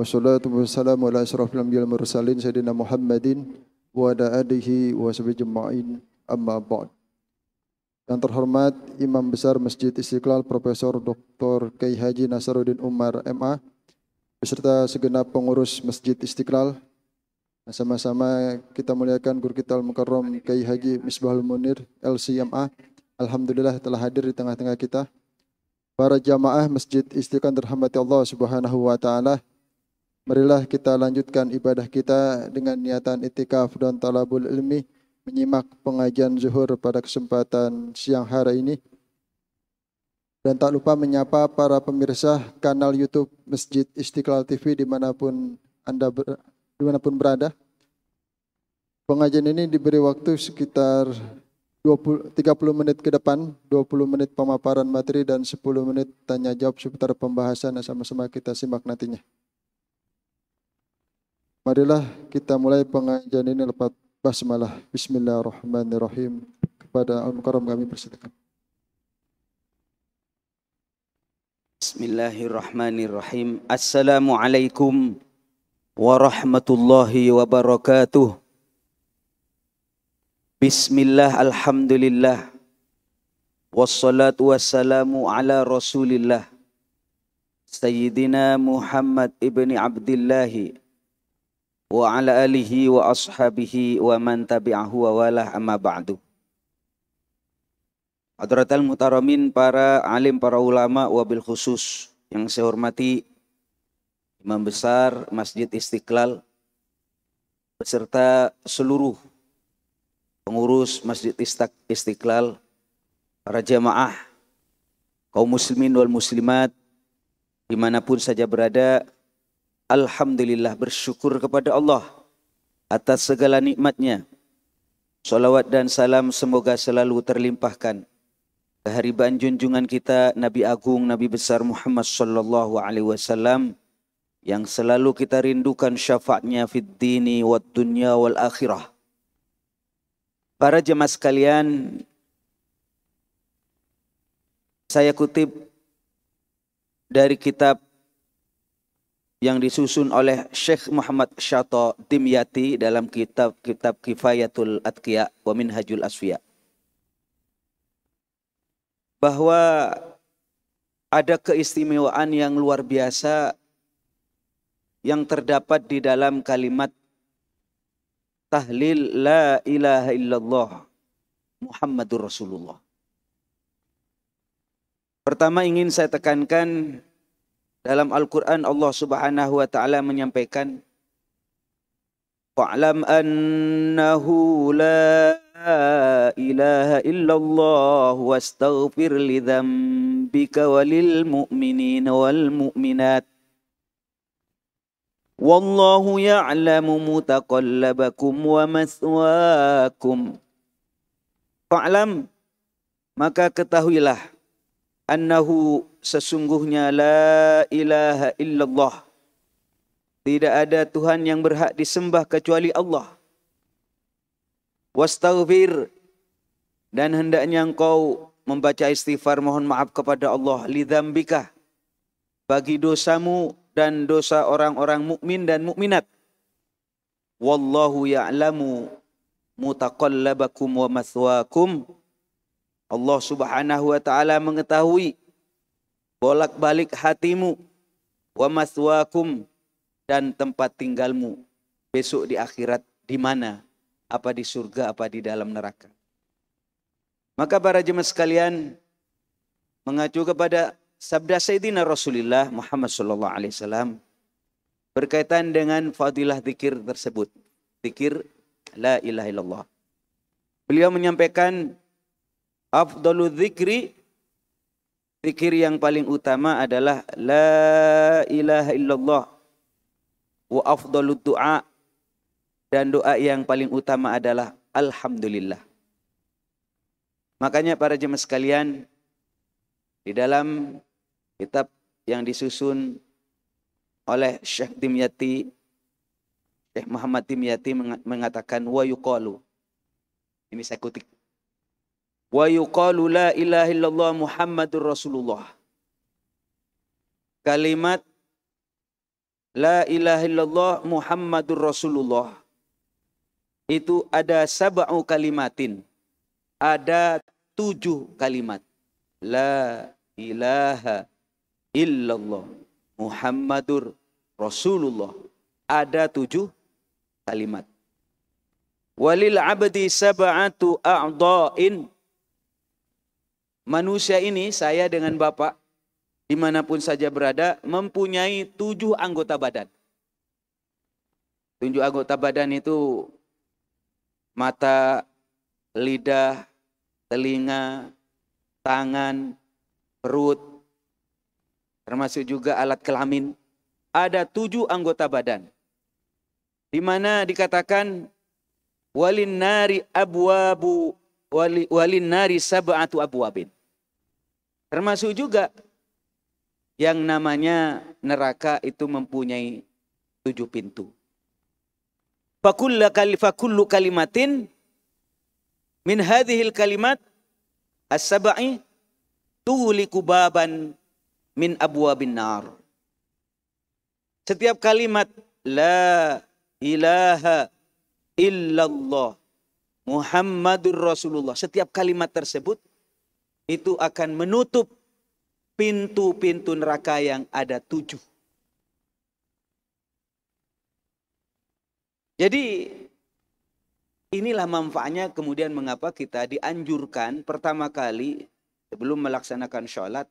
Wassalatu wassalamu ala asyrafil anbiya'i wal mursalin sayyidina Muhammadin wa ala alihi wa sahbihi Amma ba'd. Yang terhormat Imam Besar Masjid Istiqlal Profesor Dr. Kiai Haji Nasaruddin Umar MA beserta segenap pengurus Masjid Istiqlal nah, sama-sama kita muliakan guru kita Al-Mukarram Kiai Haji Misbahul Munir LCMA. Alhamdulillah telah hadir di tengah-tengah kita. Para jamaah Masjid Istiqlal terhormati Allah Subhanahu wa taala. Marilah kita lanjutkan ibadah kita dengan niatan itikaf dan talabul ilmi menyimak pengajian zuhur pada kesempatan siang hari ini. Dan tak lupa menyapa para pemirsa kanal YouTube Masjid Istiqlal TV dimanapun Anda ber, dimanapun berada. Pengajian ini diberi waktu sekitar 20, 30 menit ke depan, 20 menit pemaparan materi dan 10 menit tanya jawab seputar pembahasan yang sama-sama kita simak nantinya. Marilah kita mulai pengajian ini lepas basmalah. Bismillahirrahmanirrahim. Kepada Al-Mukarram kami persilakan. Bismillahirrahmanirrahim. Assalamualaikum warahmatullahi wabarakatuh. Bismillah alhamdulillah. Wassalatu wassalamu ala rasulillah. Sayyidina Muhammad ibni Abdillahi wa ala alihi wa ashabihi wa man tabi'ahu wa walah amma ba'du. Adratal mutaramin para alim para ulama wabil khusus yang saya hormati Imam Besar Masjid Istiqlal beserta seluruh pengurus Masjid Istiqlal para jamaah kaum muslimin wal muslimat dimanapun saja berada Alhamdulillah bersyukur kepada Allah atas segala nikmatnya. Salawat dan salam semoga selalu terlimpahkan keharibaan junjungan kita Nabi Agung Nabi Besar Muhammad sallallahu alaihi wasallam yang selalu kita rindukan syafaatnya fid dini wad dunya wal akhirah. Para jemaah sekalian, saya kutip dari kitab yang disusun oleh Syekh Muhammad Syato Dimyati dalam kitab-kitab Kifayatul Atqiya wa Minhajul Asfiya. Bahwa ada keistimewaan yang luar biasa yang terdapat di dalam kalimat tahlil la ilaha illallah Muhammadur Rasulullah. Pertama ingin saya tekankan dalam Al-Quran Allah subhanahu wa ta'ala menyampaikan Wa'lam annahu la ilaha illallah wa wastaghfir li dhambika walil mu'minin wal mu'minat Wallahu ya'lamu mutaqallabakum wa maswaakum Fa'lam maka ketahuilah annahu sesungguhnya la ilaha illallah. Tidak ada Tuhan yang berhak disembah kecuali Allah. Wastaghfir dan hendaknya engkau membaca istighfar mohon maaf kepada Allah lidzambika bagi dosamu dan dosa orang-orang mukmin dan mukminat. Wallahu ya'lamu mutaqallabakum wa mathwakum Allah Subhanahu wa taala mengetahui bolak-balik hatimu wa maswakum dan tempat tinggalmu besok di akhirat di mana? Apa di surga, apa di dalam neraka. Maka para jemaah sekalian mengacu kepada sabda Sayyidina Rasulullah Muhammad sallallahu alaihi wasallam berkaitan dengan fadilah zikir tersebut. Zikir la ilaha illallah. Beliau menyampaikan Afdalu dzikri Zikir yang paling utama adalah La ilaha illallah Wa afdalu du'a Dan doa yang paling utama adalah Alhamdulillah Makanya para jemaah sekalian Di dalam kitab yang disusun oleh Syekh Dimyati Syekh Muhammad Dimyati mengatakan wa yuqalu ini saya kutip wa yuqalu la ilaha illallah Muhammadur Rasulullah. Kalimat la ilaha illallah Muhammadur Rasulullah itu ada sab'u kalimatin. Ada tujuh kalimat. La ilaha illallah Muhammadur Rasulullah. Ada tujuh kalimat. Walil abdi sab'atu a'dha'in manusia ini saya dengan Bapak dimanapun saja berada mempunyai tujuh anggota badan. Tujuh anggota badan itu mata, lidah, telinga, tangan, perut, termasuk juga alat kelamin. Ada tujuh anggota badan. Di mana dikatakan walinari nari abwabu wali, walin nari sab'atu abwabin. Termasuk juga yang namanya neraka itu mempunyai tujuh pintu. fakullu kalimatin min hadhil kalimat as-sab'i tughliqu baban min abwabin nar. Setiap kalimat la ilaha illallah Muhammadur Rasulullah. Setiap kalimat tersebut itu akan menutup pintu-pintu neraka yang ada tujuh. Jadi inilah manfaatnya kemudian mengapa kita dianjurkan pertama kali sebelum melaksanakan sholat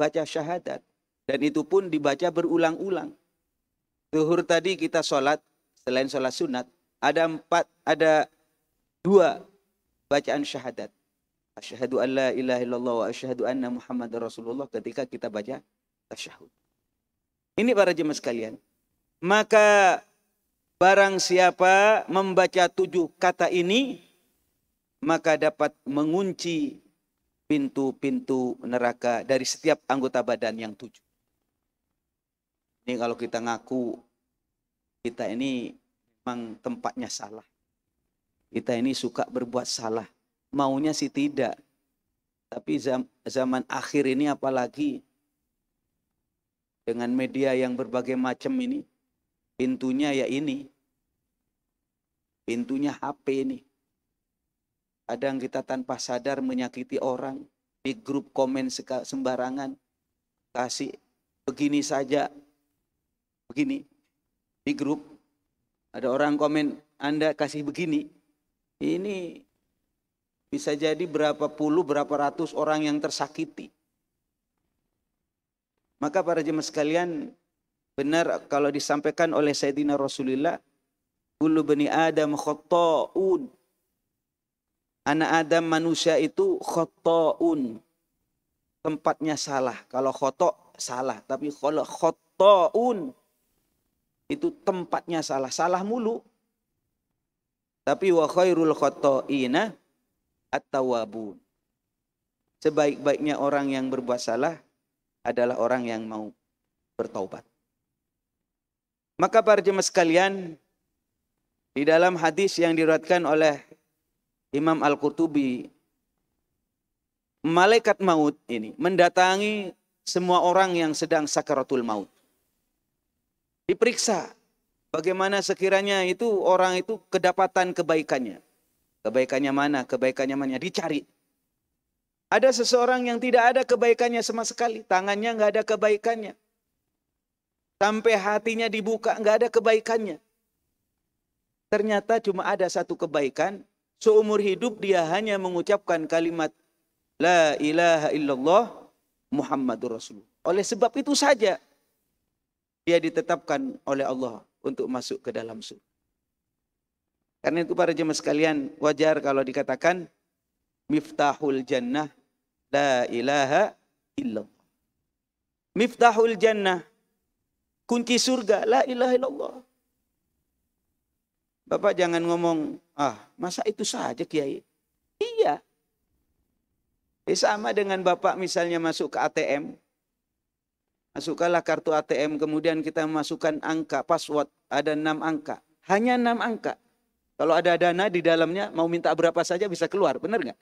baca syahadat. Dan itu pun dibaca berulang-ulang. Zuhur tadi kita sholat, selain sholat sunat, ada empat, ada Dua, bacaan syahadat. Asyhadu an la ilaha illallah wa asyhadu anna Muhammad Rasulullah ketika kita baca tasyahud. Ini para jemaah sekalian. Maka barang siapa membaca tujuh kata ini maka dapat mengunci pintu-pintu neraka dari setiap anggota badan yang tujuh. Ini kalau kita ngaku kita ini memang tempatnya salah. Kita ini suka berbuat salah. Maunya sih tidak. Tapi zaman akhir ini apalagi dengan media yang berbagai macam ini, pintunya ya ini. Pintunya HP ini. Kadang kita tanpa sadar menyakiti orang di grup komen sembarangan. Kasih begini saja, begini di grup. Ada orang komen, Anda kasih begini. Ini bisa jadi berapa puluh, berapa ratus orang yang tersakiti. Maka para jemaah sekalian, benar kalau disampaikan oleh Sayyidina Rasulullah, Kullu bani Adam khotta'un. Anak Adam manusia itu khotta'un. Tempatnya salah. Kalau khotok salah. Tapi kalau khotta'un itu tempatnya salah. Salah mulu. Tapi wa khairul khotoina at-tawabun. Sebaik-baiknya orang yang berbuat salah adalah orang yang mau bertaubat. Maka para jemaah sekalian, di dalam hadis yang diriwayatkan oleh Imam Al-Qurtubi, malaikat maut ini mendatangi semua orang yang sedang sakaratul maut. Diperiksa Bagaimana sekiranya itu orang itu kedapatan kebaikannya. Kebaikannya mana? Kebaikannya mana? Dicari. Ada seseorang yang tidak ada kebaikannya sama sekali. Tangannya nggak ada kebaikannya. Sampai hatinya dibuka nggak ada kebaikannya. Ternyata cuma ada satu kebaikan. Seumur hidup dia hanya mengucapkan kalimat La ilaha illallah Muhammadur Rasulullah. Oleh sebab itu saja dia ditetapkan oleh Allah untuk masuk ke dalam surga. Karena itu para jemaah sekalian wajar kalau dikatakan miftahul jannah la ilaha illallah. Miftahul jannah kunci surga la ilaha illallah. Bapak jangan ngomong, ah masa itu saja Kiai? Iya. Eh, sama dengan Bapak misalnya masuk ke ATM, Masukkanlah kartu ATM kemudian kita masukkan angka password. Ada enam angka. Hanya enam angka. Kalau ada dana di dalamnya mau minta berapa saja bisa keluar. Benar nggak?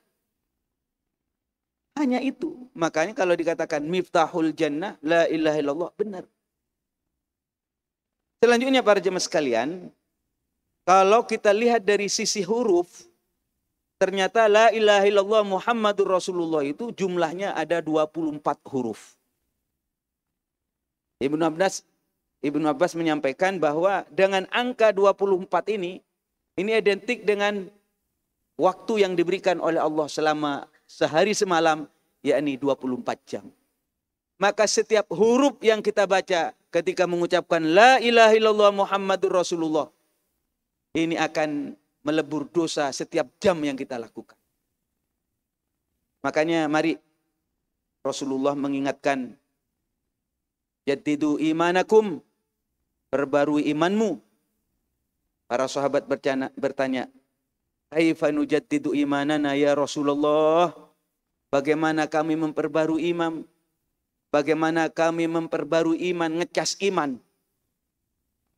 Hanya itu. Makanya kalau dikatakan miftahul jannah la ilaha illallah. Benar. Selanjutnya para jemaah sekalian. Kalau kita lihat dari sisi huruf. Ternyata la ilaha illallah Muhammadur Rasulullah itu jumlahnya ada 24 huruf. Ibnu Abbas Ibnu Abbas menyampaikan bahwa dengan angka 24 ini ini identik dengan waktu yang diberikan oleh Allah selama sehari semalam yakni 24 jam. Maka setiap huruf yang kita baca ketika mengucapkan la ilaha illallah Muhammadur Rasulullah ini akan melebur dosa setiap jam yang kita lakukan. Makanya mari Rasulullah mengingatkan Jadidu imanakum. Perbarui imanmu. Para sahabat bertanya, bertanya jadidu nujaddidu imanana ya Rasulullah? Bagaimana kami memperbarui iman? Bagaimana kami memperbarui iman, ngecas iman?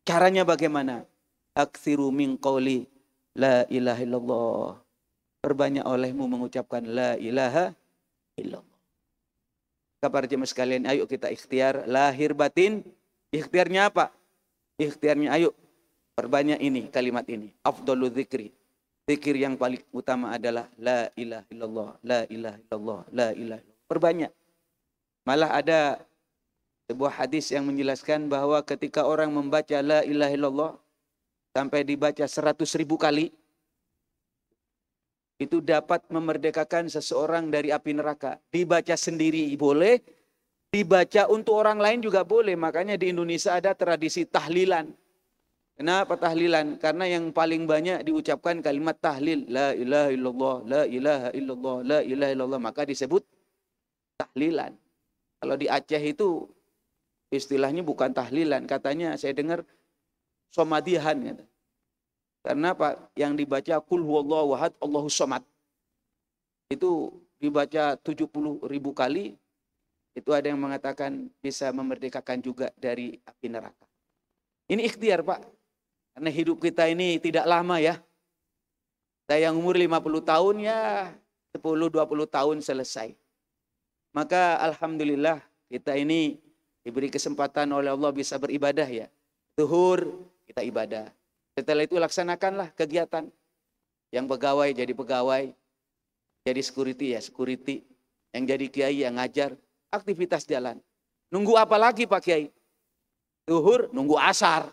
Caranya bagaimana? Aksiru min qawli la ilaha illallah. Perbanyak olehmu mengucapkan la ilaha illallah. Kabar jemaah sekalian, ayo kita ikhtiar lahir batin. Ikhtiarnya apa? Ikhtiarnya ayo perbanyak ini kalimat ini. Afdalu zikri. Zikir yang paling utama adalah la ilaha illallah, la ilaha illallah, la ilaha. Illallah. Perbanyak. Malah ada sebuah hadis yang menjelaskan bahwa ketika orang membaca la ilaha illallah sampai dibaca seratus ribu kali itu dapat memerdekakan seseorang dari api neraka. Dibaca sendiri boleh, dibaca untuk orang lain juga boleh. Makanya di Indonesia ada tradisi tahlilan. Kenapa tahlilan? Karena yang paling banyak diucapkan kalimat tahlil. La ilaha illallah, la ilaha illallah, la ilaha illallah. Maka disebut tahlilan. Kalau di Aceh itu istilahnya bukan tahlilan. Katanya saya dengar somadihan. Katanya. Karena apa? Yang dibaca kul huwallahu wahad Allahu somad. Itu dibaca 70 ribu kali, itu ada yang mengatakan bisa memerdekakan juga dari api neraka. Ini ikhtiar Pak, karena hidup kita ini tidak lama ya. Saya yang umur 50 tahun ya 10-20 tahun selesai. Maka Alhamdulillah kita ini diberi kesempatan oleh Allah bisa beribadah ya. tuhur kita ibadah. Setelah itu laksanakanlah kegiatan. Yang pegawai jadi pegawai, jadi security ya security, yang jadi kiai yang ngajar, aktivitas jalan. Nunggu apa lagi Pak Kiai? Duhur, nunggu asar.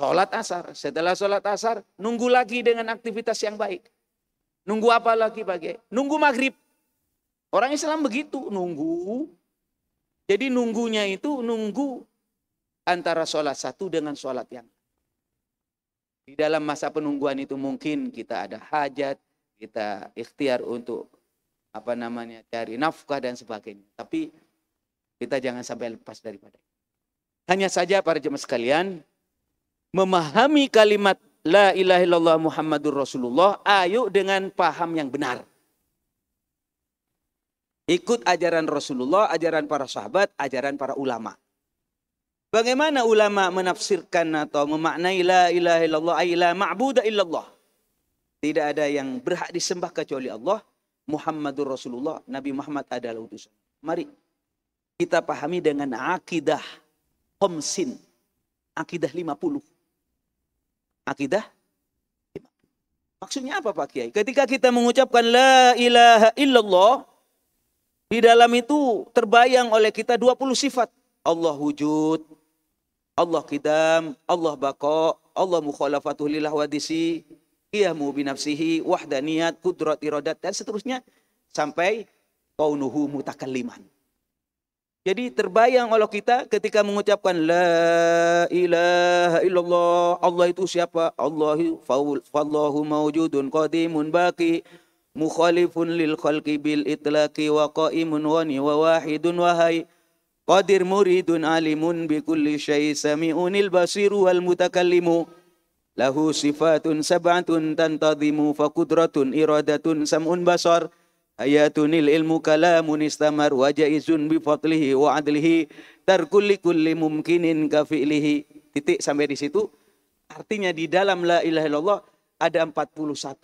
Sholat asar, setelah sholat asar, nunggu lagi dengan aktivitas yang baik. Nunggu apa lagi Pak Kiai? Nunggu maghrib. Orang Islam begitu, nunggu. Jadi nunggunya itu nunggu antara sholat satu dengan sholat yang di dalam masa penungguan itu mungkin kita ada hajat, kita ikhtiar untuk apa namanya cari nafkah dan sebagainya. Tapi kita jangan sampai lepas daripada Hanya saja para jemaah sekalian, memahami kalimat La ilaha illallah Muhammadur Rasulullah, ayo dengan paham yang benar. Ikut ajaran Rasulullah, ajaran para sahabat, ajaran para ulama. Bagaimana ulama menafsirkan atau memaknai la ilaha illallah ay la ma'budu illallah. Tidak ada yang berhak disembah kecuali Allah. Muhammadur Rasulullah, Nabi Muhammad adalah utusan. Mari kita pahami dengan akidah Homsin. Akidah 50. Akidah 50. Maksudnya apa Pak Kiai? Ketika kita mengucapkan la ilaha illallah, di dalam itu terbayang oleh kita dua puluh sifat. Allah wujud, Allah qidam, Allah baqa, Allah mukhalafatuh lillah wadisi, qiyamu binafsihi, wahdaniyat, kudrat, iradat, dan seterusnya. Sampai kaunuhu mutakalliman. Jadi terbayang oleh kita ketika mengucapkan la ilaha illallah, Allah itu siapa? Allahu fallahu maujudun qadimun baqi mukhalifun lil khalqi bil itlaqi wa qaimun Wani wa wahidun Wahai Qadir muridun alimun bi kulli syai' sami'unil basiru wal mutakallimu lahu sifatun sab'atun tantazimu fa qudratun iradatun sam'un basar hayatunil ilmu kalamun istamar wa jaizun bi fadlihi wa adlihi tarkul kulli mumkinin ka fi'lihi titik sampai di situ artinya di dalam la ilaha illallah ada 41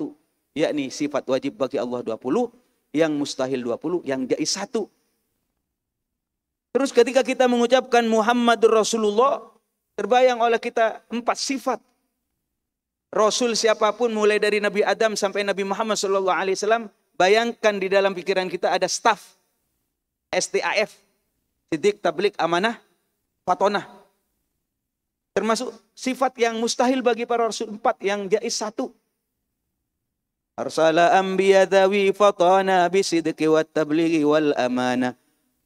yakni sifat wajib bagi Allah 20 yang mustahil 20 yang jaiz 1 Terus ketika kita mengucapkan Muhammad Rasulullah, terbayang oleh kita empat sifat. Rasul siapapun mulai dari Nabi Adam sampai Nabi Muhammad Sallallahu Alaihi Wasallam, bayangkan di dalam pikiran kita ada staff, STAF, sidik, tablik, amanah, fatonah. Termasuk sifat yang mustahil bagi para Rasul empat yang jais satu. Arsala anbiya dawi fatana wat tablighi wal amanah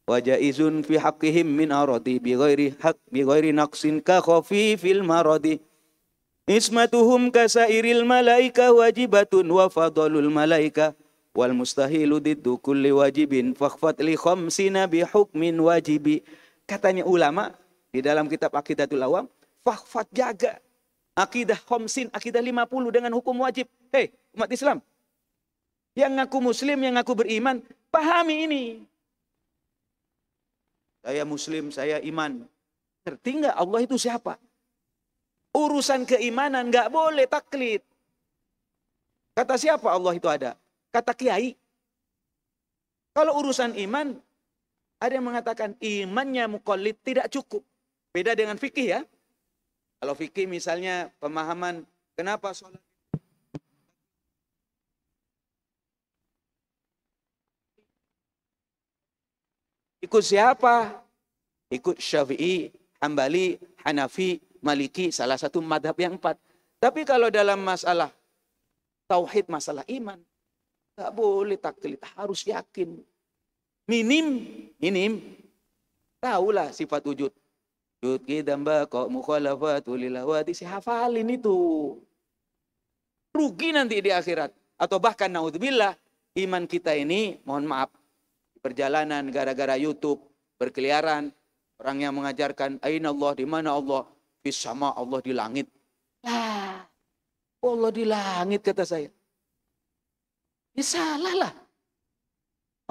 Wajaizun fi hakim min aradi bi ghairi haq bi ghairi naqsin ka khafifil maradi. Ismatuhum kasairil malaika wajibatun wa fadalul malaika wal mustahilu diddu kulli wajibin fakhfat li khamsina bi hukmin wajibi. Katanya ulama di dalam kitab Aqidatul Awam, fakhfat jaga akidah khamsin, akidah 50 dengan hukum wajib. Hei, umat Islam. Yang ngaku muslim, yang ngaku beriman, pahami ini. Saya muslim, saya iman. Ngerti nggak Allah itu siapa? Urusan keimanan nggak boleh taklid. Kata siapa Allah itu ada? Kata kiai. Kalau urusan iman, ada yang mengatakan imannya mukallid tidak cukup. Beda dengan fikih ya. Kalau fikih misalnya pemahaman kenapa sholat Ikut siapa? Ikut Syafi'i, Hambali, Hanafi, Maliki, salah satu madhab yang empat. Tapi kalau dalam masalah tauhid, masalah iman, tak boleh taklid, harus yakin. Minim, minim, tahulah sifat wujud. Yudki damba kok mukhalafatul lil si hafalin itu. Rugi nanti di akhirat atau bahkan naudzubillah iman kita ini mohon maaf perjalanan gara-gara YouTube, berkeliaran, orang yang mengajarkan aina Allah, di mana Allah? Di sama Allah di langit. Lah, Allah di langit kata saya. Ya salah lah.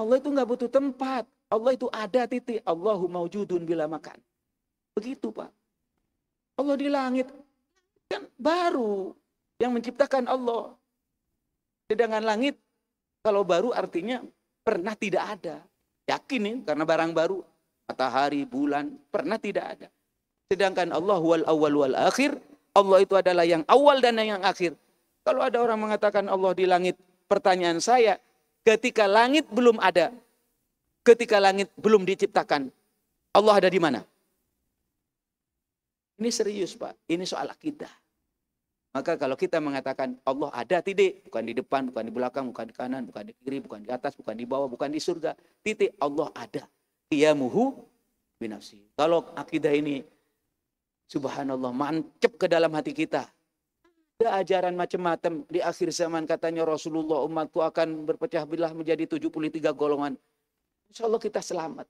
Allah itu nggak butuh tempat. Allah itu ada titik. Allahu maujudun bila makan. Begitu Pak. Allah di langit. Kan baru yang menciptakan Allah. Sedangkan langit kalau baru artinya pernah tidak ada. Yakin ini ya, karena barang baru, matahari, bulan, pernah tidak ada. Sedangkan Allah wal awal wal akhir, Allah itu adalah yang awal dan yang akhir. Kalau ada orang mengatakan Allah di langit, pertanyaan saya, ketika langit belum ada, ketika langit belum diciptakan, Allah ada di mana? Ini serius Pak, ini soal akidah. Maka kalau kita mengatakan Allah ada tidak, bukan di depan, bukan di belakang, bukan di kanan, bukan di kiri, bukan di atas, bukan di bawah, bukan di surga. Titik Allah ada. Qiyamuhu binafsi. Kalau akidah ini subhanallah mancep ke dalam hati kita. Ada ajaran macam-macam di akhir zaman katanya Rasulullah umatku akan berpecah belah menjadi 73 golongan. Insya Allah kita selamat.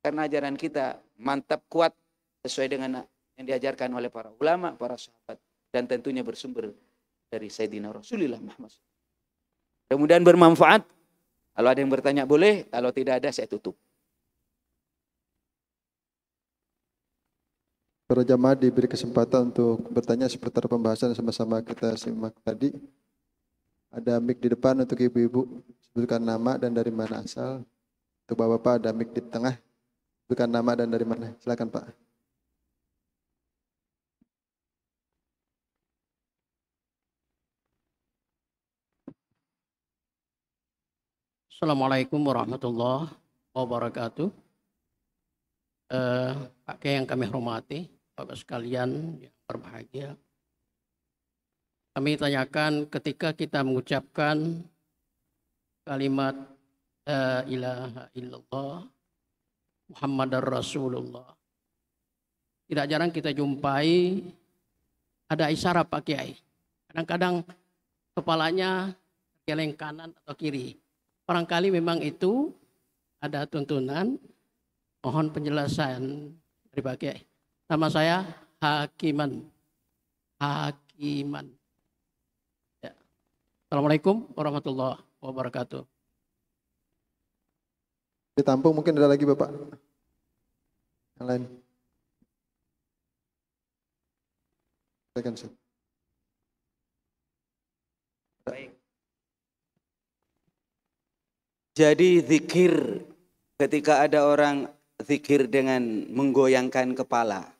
Karena ajaran kita mantap kuat sesuai dengan yang diajarkan oleh para ulama, para sahabat dan tentunya bersumber dari Sayyidina Rasulullah Muhammad. Kemudian bermanfaat. Kalau ada yang bertanya boleh, kalau tidak ada saya tutup. Para jamaah diberi kesempatan untuk bertanya seputar pembahasan sama-sama kita simak tadi. Ada mic di depan untuk ibu-ibu, sebutkan nama dan dari mana asal. Untuk bapak-bapak ada mic di tengah, sebutkan nama dan dari mana. Silakan Pak. Assalamualaikum warahmatullahi wabarakatuh. Eh, Pak Kiai yang kami hormati, Bapak sekalian yang berbahagia. Kami tanyakan ketika kita mengucapkan kalimat la ilaha illallah Muhammadar Rasulullah. Tidak jarang kita jumpai ada isyarat Pak Kiai. Kadang-kadang kepalanya geleng kanan atau kiri Barangkali memang itu ada tuntunan mohon penjelasan dari Pak Kiai. Nama saya Hakiman. Hakiman. Ya. Assalamualaikum warahmatullahi wabarakatuh. Ditampung mungkin ada lagi Bapak. Yang lain. Baik. Jadi zikir ketika ada orang zikir dengan menggoyangkan kepala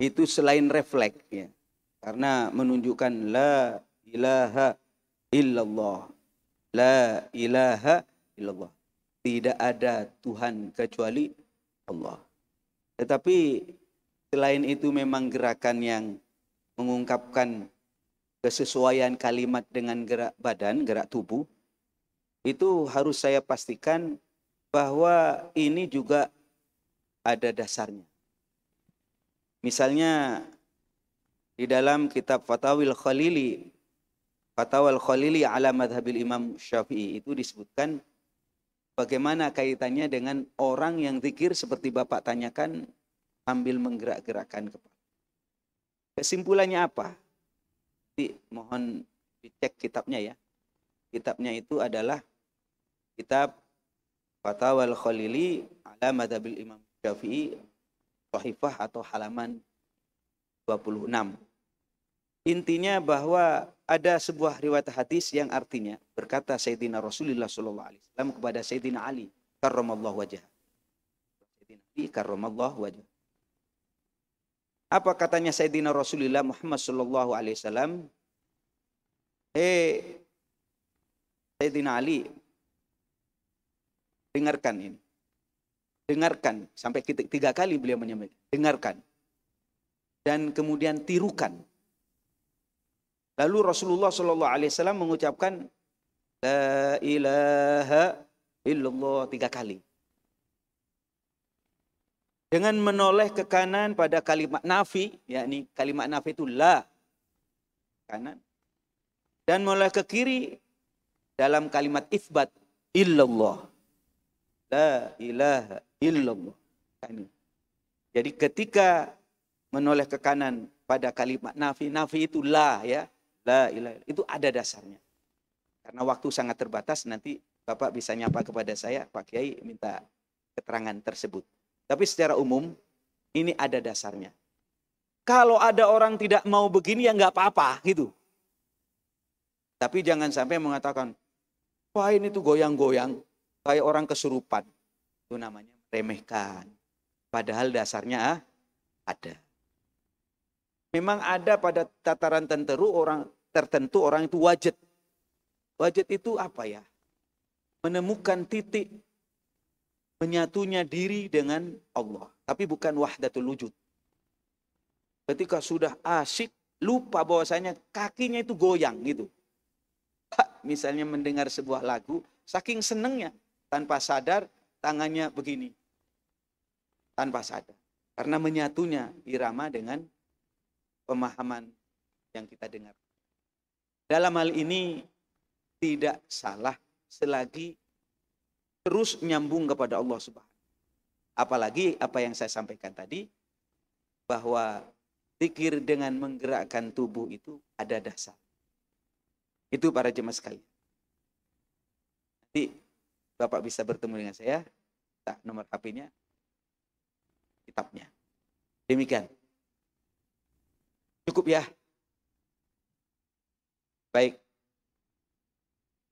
itu selain refleks ya. Karena menunjukkan la ilaha illallah. La ilaha illallah. Tidak ada Tuhan kecuali Allah. Tetapi selain itu memang gerakan yang mengungkapkan kesesuaian kalimat dengan gerak badan, gerak tubuh itu harus saya pastikan bahwa ini juga ada dasarnya. Misalnya di dalam kitab Fatawil Khalili, Fatawil Khalili ala madhabil Imam Syafi'i itu disebutkan bagaimana kaitannya dengan orang yang zikir seperti Bapak tanyakan ambil menggerak-gerakkan kepala. Kesimpulannya apa? Di, mohon dicek kitabnya ya. Kitabnya itu adalah kitab Fatawa Al-Khalili ala madhabil Imam Syafi'i Sohifah atau halaman 26. Intinya bahwa ada sebuah riwayat hadis yang artinya berkata Sayyidina Rasulullah sallallahu Alaihi Wasallam kepada Sayyidina Ali karramallahu wajah. Sayyidina Ali karramallahu wajah. Apa katanya Sayyidina Rasulullah Muhammad sallallahu Alaihi Wasallam? Eh, hey, Sayyidina Ali, Dengarkan ini. Dengarkan. Sampai tiga kali beliau menyampaikan. Dengarkan. Dan kemudian tirukan. Lalu Rasulullah Shallallahu Alaihi Wasallam mengucapkan La ilaha illallah tiga kali. Dengan menoleh ke kanan pada kalimat nafi, yakni kalimat nafi itu la kanan. Dan menoleh ke kiri dalam kalimat isbat illallah. La ilaha illallah. Jadi ketika menoleh ke kanan pada kalimat nafi, nafi itu la ya. La ilaha itu ada dasarnya. Karena waktu sangat terbatas nanti Bapak bisa nyapa kepada saya, Pak Kiai minta keterangan tersebut. Tapi secara umum ini ada dasarnya. Kalau ada orang tidak mau begini ya nggak apa-apa gitu. Tapi jangan sampai mengatakan, wah ini tuh goyang-goyang kayak orang kesurupan. Itu namanya meremehkan, Padahal dasarnya ah, ada. Memang ada pada tataran tentu orang tertentu orang itu wajet. Wajet itu apa ya? Menemukan titik menyatunya diri dengan Allah. Tapi bukan wahdatul wujud. Ketika sudah asik, lupa bahwasanya kakinya itu goyang gitu. Misalnya mendengar sebuah lagu, saking senengnya, tanpa sadar tangannya begini. Tanpa sadar. Karena menyatunya irama dengan pemahaman yang kita dengar. Dalam hal ini tidak salah selagi terus nyambung kepada Allah Subhanahu. Apalagi apa yang saya sampaikan tadi bahwa zikir dengan menggerakkan tubuh itu ada dasar. Itu para jemaah sekalian. Nanti Bapak bisa bertemu dengan saya. Tak nomor HP-nya, kitabnya. Demikian. Cukup ya. Baik.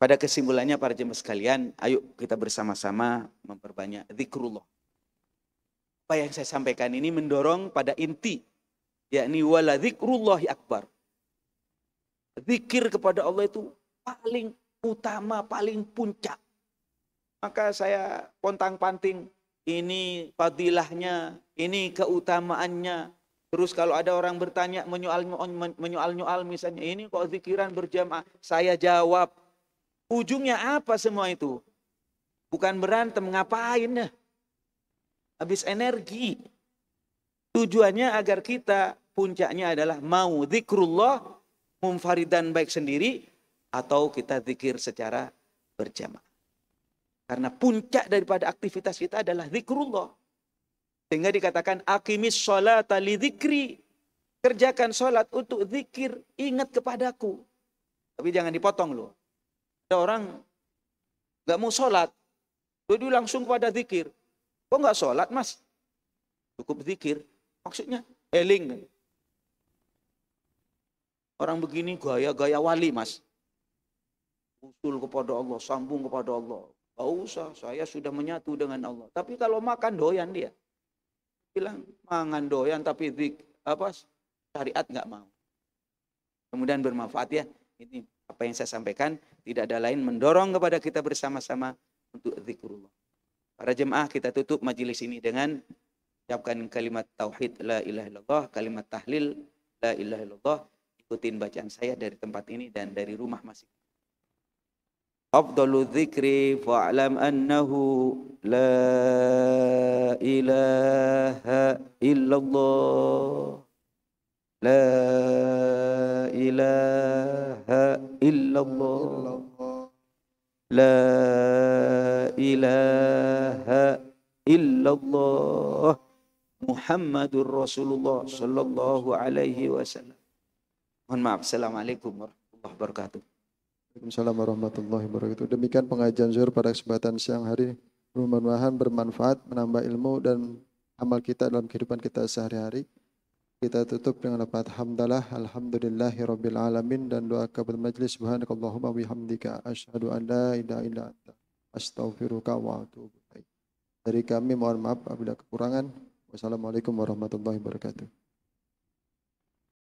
Pada kesimpulannya para jemaah sekalian, ayo kita bersama-sama memperbanyak zikrullah. Apa yang saya sampaikan ini mendorong pada inti, yakni wala zikrullahi akbar. Zikir kepada Allah itu paling utama, paling puncak. Maka saya pontang-panting, ini fadilahnya, ini keutamaannya. Terus kalau ada orang bertanya menyoal-nyoal menyoal misalnya, ini kok zikiran berjamaah? Saya jawab, ujungnya apa semua itu? Bukan berantem, ngapain ya? Habis energi. Tujuannya agar kita puncaknya adalah mau zikrullah mumfaridan baik sendiri atau kita zikir secara berjamaah. Karena puncak daripada aktivitas kita adalah zikrullah. Sehingga dikatakan akimis sholat li zikri. Kerjakan sholat untuk zikir, ingat kepadaku. Tapi jangan dipotong loh. Ada orang nggak mau sholat, jadi langsung kepada zikir. Kok gak sholat mas? Cukup zikir. Maksudnya eling. Orang begini gaya-gaya wali mas. Usul kepada Allah, sambung kepada Allah. Gak usah, saya sudah menyatu dengan Allah. Tapi kalau makan doyan dia. Bilang, mangan doyan tapi dik, apa syariat nggak mau. Kemudian bermanfaat ya. Ini apa yang saya sampaikan tidak ada lain mendorong kepada kita bersama-sama untuk zikrullah. Para jemaah kita tutup majelis ini dengan ucapkan kalimat tauhid la ilaha illallah, kalimat tahlil la ilaha illallah. Ikutin bacaan saya dari tempat ini dan dari rumah masing-masing. أفضل الذكر فاعلم أنه لا إله إلا الله لا إله إلا الله لا إله إلا الله محمد رسول الله صلى الله عليه وسلم السلام عليكم ورحمه الله وبركاته Assalamualaikum warahmatullahi wabarakatuh. Demikian pengajian zuhur pada kesempatan siang hari. Mudah-mudahan bermanfaat, menambah ilmu dan amal kita dalam kehidupan kita sehari-hari. Kita tutup dengan lafaz hamdalah alhamdulillahi rabbil alamin dan doa kabar majlis subhanakallahumma bihamdika asyhadu an la ilaha illa anta astaghfiruka wa atubu ilaik. Dari kami mohon maaf apabila kekurangan. Wassalamualaikum warahmatullahi wabarakatuh.